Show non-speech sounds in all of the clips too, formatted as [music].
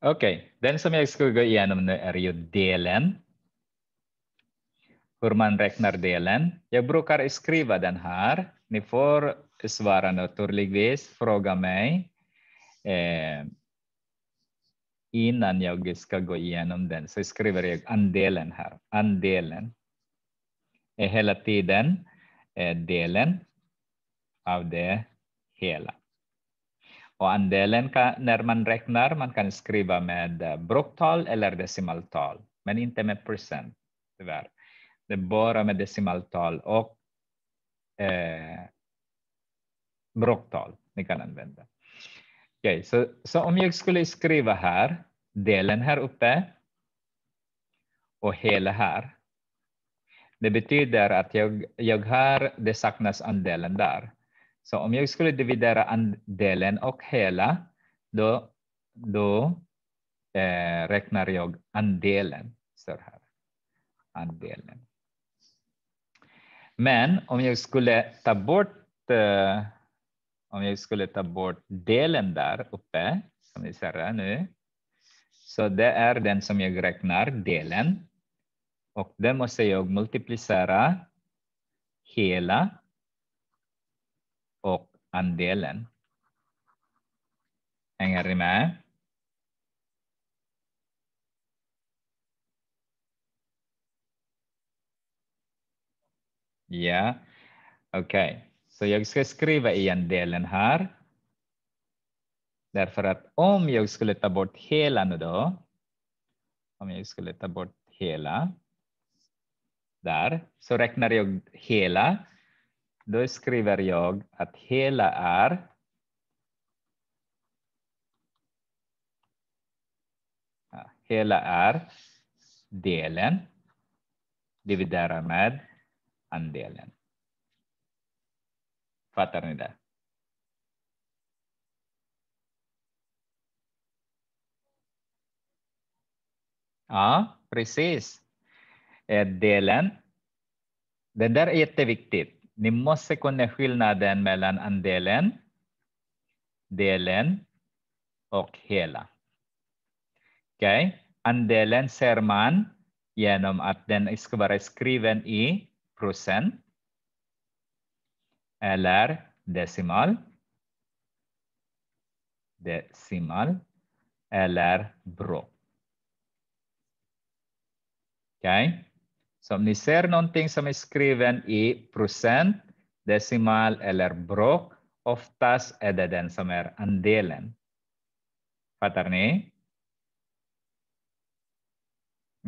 Okej, okay. den som jag ska gå igenom nu är ju delen. Hur man räknar delen. Jag brukar skriva den här. Ni får svara naturligtvis, fråga mig eh, innan jag ska gå igenom den. Så skriver jag andelen här. Andelen är hela tiden eh, delen av det hela. Och andelen kan, när man räknar, man kan skriva med eh, broktal eller decimaltal, men inte med procent tyvärr. Det är bara med decimaltal och eh, broktal ni kan använda. Okay, så, så om jag skulle skriva här, delen här uppe och hela här. Det betyder att jag, jag har, det saknas andelen där. Så om jag skulle dividera andelen och hela, då, då eh, räknar jag andelen. Så här. andelen. Men om jag skulle ta bort eh, om jag skulle ta bort delen där uppe, som vi ser här nu, så det är den som jag räknar, delen. Och det måste jag multiplicera hela och andelen. Hänger ni med? Ja, okej. Okay. Så jag ska skriva igen delen här. Därför att om jag skulle ta bort hela nu då. Om jag skulle ta bort hela. Där, så räknar jag hela då skriver jag att hela är hela är delen dividerat med andelen. Fattar ni det? Ja, precis. Eh, delen. Det där är jätteviktigt ni måste kunna skillnaden mellan andelen, delen och hela. okay? andelen ser man genom att den ska vara skriven i procent eller decimal, decimal eller bråk. Okay. Så om ni ser någonting som är skriven i procent, decimal eller bråk, oftast är det den som är andelen. Fattar ni?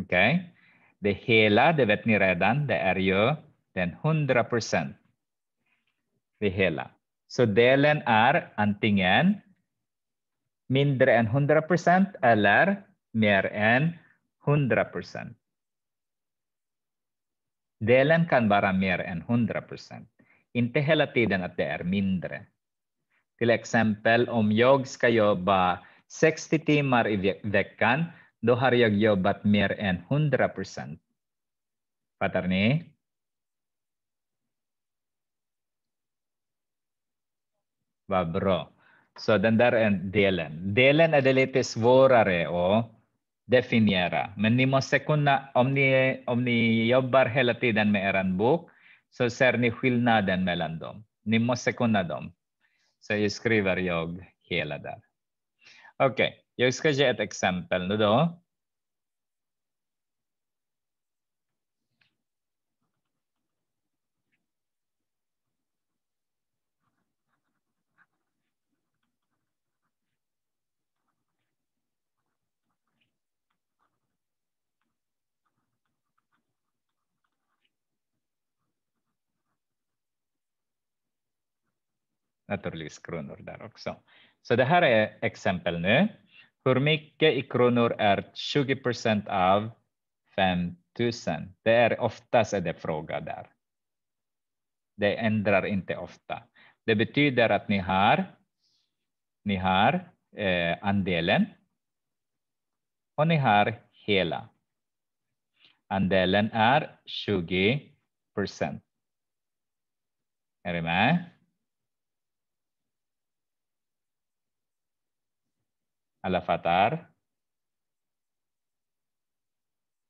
Okej. Okay. Det hela, det vet ni redan, det är ju den 100 procent. Det hela. Så delen är antingen mindre än 100 procent eller mer än 100 procent. Delen kan vara mer än 100 procent. Inte hela tiden att det är mindre. Till exempel om jag ska jobba 60 timmar i veckan, då har jag jobbat mer än 100 procent. Fattar ni? Vad bra. Så den där delen. Delen är det lite svårare. Och definiera. Men ni måste kunna, om ni, om ni jobbar hela tiden med er bok, så ser ni skillnaden mellan dem. Ni måste kunna dem. Så jag skriver jag hela där. Okej, okay. jag ska ge ett exempel nu då. Naturligtvis kronor där också. Så det här är exempel nu. Hur mycket i kronor är 20 av 5000? Det är oftast är det fråga där. Det ändrar inte ofta. Det betyder att ni har, ni har eh, andelen och ni har hela. Andelen är 20 procent. Är ni med? Al-Fatar.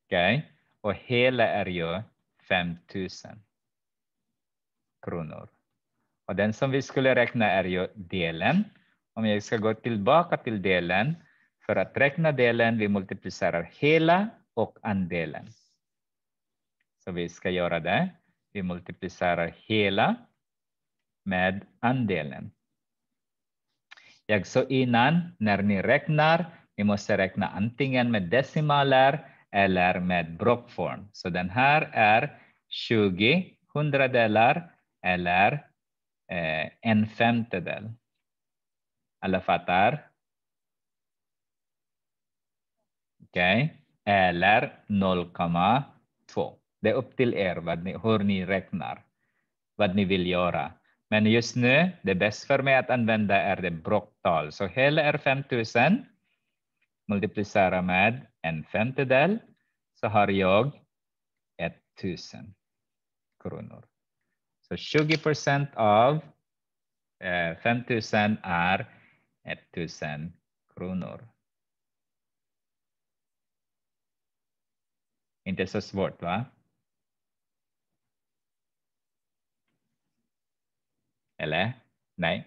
Okej, okay. och hela är ju 5000 kronor. Och den som vi skulle räkna är ju delen. Om jag ska gå tillbaka till delen, för att räkna delen, vi multiplicerar hela och andelen. Så vi ska göra det. Vi multiplicerar hela med andelen. Jag sa innan, när ni räknar, ni måste räkna antingen med decimaler eller med blockform. Så den här är 20 hundradelar eller eh, en femtedel. Alla fattar? Okej. Okay. Eller 0,2. Det är upp till er vad ni, hur ni räknar, vad ni vill göra. Men just nu, det bästa för mig att använda är det blocktal. Så hela är 5000. Multiplicera med en femtedel så har jag 1000 kronor. Så 20 procent av 5000 eh, är 1000 kronor. Inte så svårt, va? Eller? Nej.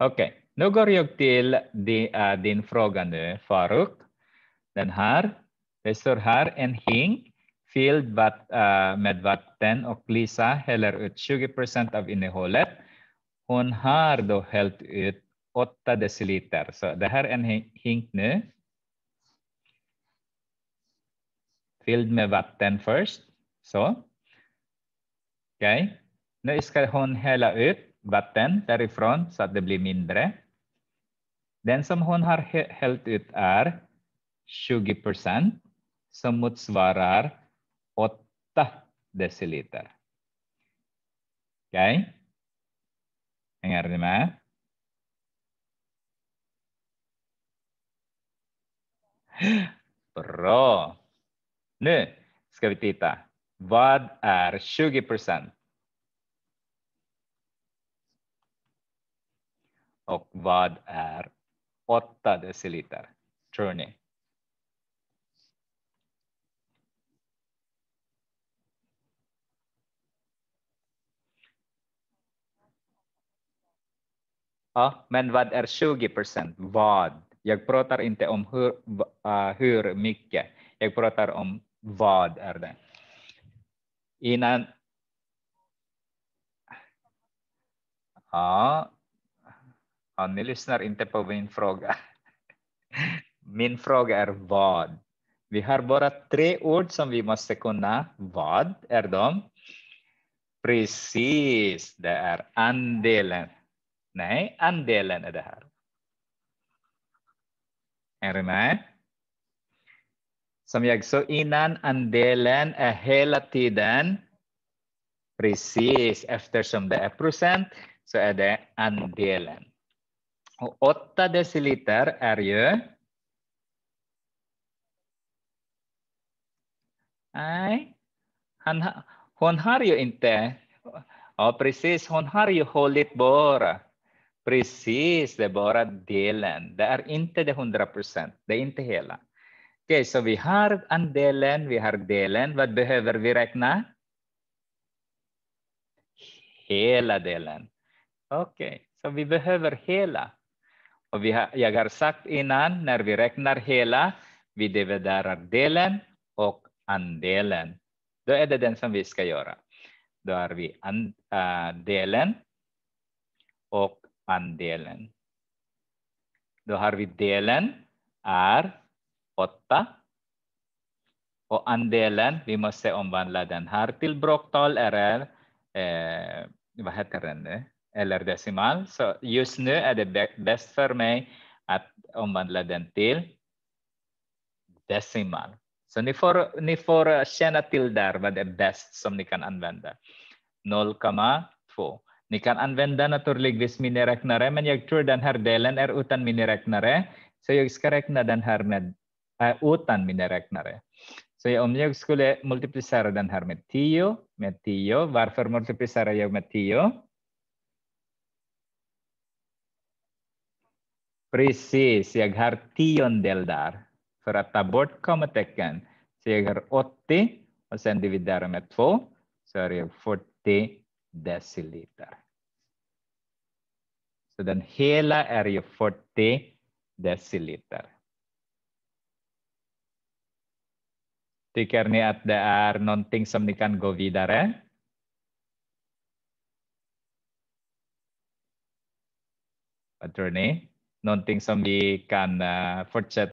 Okej, okay. nu går jag till äh, din fråga nu, Faruk. Den här. Det står här en hink fylld äh, med vatten och Lisa häller ut 20 av innehållet. Hon har då hällt ut 8 deciliter. Så det här är en hink nu. Fylld med vatten först. Så. Okej. Okay. Nu ska hon hälla ut vatten därifrån så att det blir mindre. Den som hon har hällt ut är 20 procent som motsvarar 8 deciliter. Okej? Okay. Hänger ni med? Bra! Nu ska vi titta. Vad är 20 procent? Och vad är 8 deciliter? Tror ni? Ja, men vad är 20 procent? Vad? Jag pratar inte om hur, uh, hur mycket. Jag pratar om vad är det. Innan... Ja, Ja, ni lyssnar inte på min fråga. [laughs] Min fråga är vad? Vi har bara tre ord som vi måste kunna. Vad är de? Precis, det är andelen. Nej, andelen är det här. Är du med? Som jag sa innan, andelen är hela tiden precis eftersom det är procent så är det andelen. Och 8 deciliter är ju... Nej, han, hon har ju inte... Ja, precis. Hon har ju hållit bara. Precis, det är bara delen. Det är inte det 100 procent. Det är inte hela. Okej, okay, så vi har andelen, vi har delen. Vad behöver vi räkna? Hela delen. Okej, okay, så vi behöver hela. Och vi har, jag har sagt innan, när vi räknar hela, vi dividerar delen och andelen. Då är det den som vi ska göra. Då har vi and, äh, delen och andelen. Då har vi delen är 8. Och andelen, vi måste omvandla den här till bråktal eller eh, vad heter den? eller decimal. Så just nu är det bäst för mig att omvandla den till decimal. Så ni får, ni får känna till där vad är bäst som ni kan använda. 0,2. Ni kan använda naturligtvis miniräknare, men jag tror den här delen är utan miniräknare. Så jag ska räkna den här med, äh, utan miniräknare. Så om jag skulle multiplicera den här med 10, med 10, varför multiplicerar jag med 10? Precis, jag har tiondel där. För att ta bort kommatecken. Så jag har 80 och sen dividerar med 2 så är det 40 deciliter. Så den hela är ju 40 deciliter. Tycker ni att det är någonting som ni kan gå vidare? Vad tror ni? någonting som vi kan fortsätta